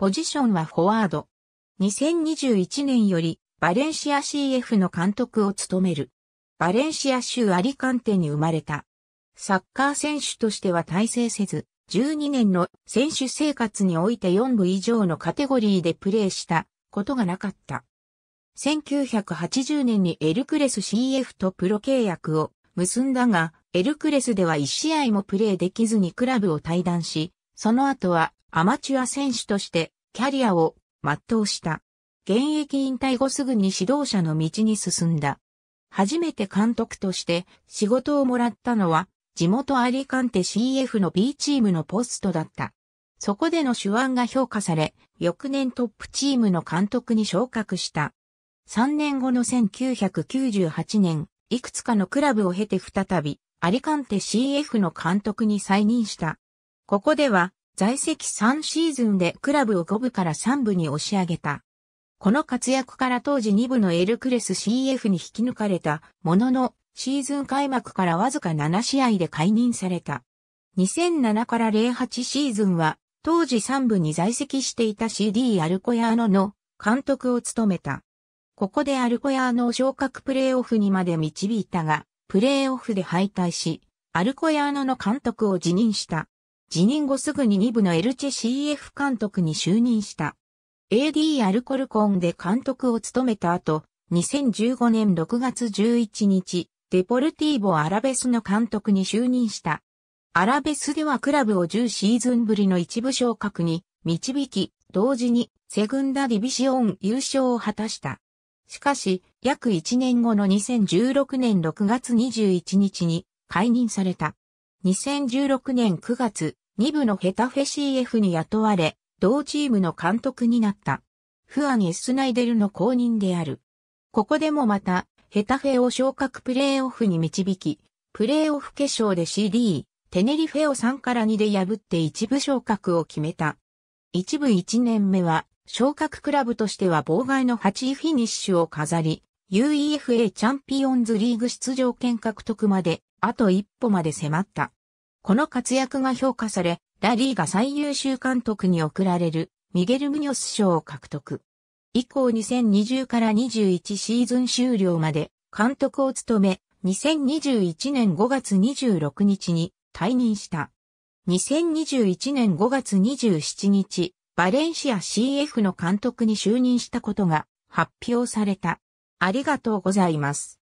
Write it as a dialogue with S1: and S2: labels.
S1: ポジションはフォワード。2021年よりバレンシア CF の監督を務める。バレンシア州アリカンテに生まれた。サッカー選手としては大成せず、12年の選手生活において4部以上のカテゴリーでプレーしたことがなかった。1980年にエルクレス CF とプロ契約を結んだが、エルクレスでは1試合もプレーできずにクラブを退団し、その後はアマチュア選手としてキャリアを全うした。現役引退後すぐに指導者の道に進んだ。初めて監督として仕事をもらったのは地元アリカンテ CF の B チームのポストだった。そこでの手腕が評価され、翌年トップチームの監督に昇格した。3年後の1998年、いくつかのクラブを経て再び、アリカンテ CF の監督に再任した。ここでは、在籍3シーズンでクラブを5部から3部に押し上げた。この活躍から当時2部のエルクレス CF に引き抜かれたものの、シーズン開幕からわずか7試合で解任された。2007から08シーズンは、当時3部に在籍していた CD アルコヤーノの監督を務めた。ここでアルコヤーノを昇格プレーオフにまで導いたが、プレーオフで敗退し、アルコヤーノの監督を辞任した。辞任後すぐに2部のエルチェ CF 監督に就任した。AD アルコルコンで監督を務めた後、2015年6月11日、デポルティーボ・アラベスの監督に就任した。アラベスではクラブを10シーズンぶりの一部昇格に導き、同時にセグンダディビシオン優勝を果たした。しかし、約1年後の2016年6月21日に解任された。2016年9月、2部のヘタフェ CF に雇われ、同チームの監督になった。フアン・エスナイデルの公認である。ここでもまた、ヘタフェを昇格プレーオフに導き、プレーオフ決勝で CD、テネリフェを3から2で破って一部昇格を決めた。一部1年目は、昇格クラブとしては妨害の8位フィニッシュを飾り、UEFA チャンピオンズリーグ出場権獲得まで、あと一歩まで迫った。この活躍が評価され、ラリーが最優秀監督に贈られるミゲル・ムニョス賞を獲得。以降2020から21シーズン終了まで監督を務め、2021年5月26日に退任した。2021年5月27日、バレンシア CF の監督に就任したことが発表された。ありがとうございます。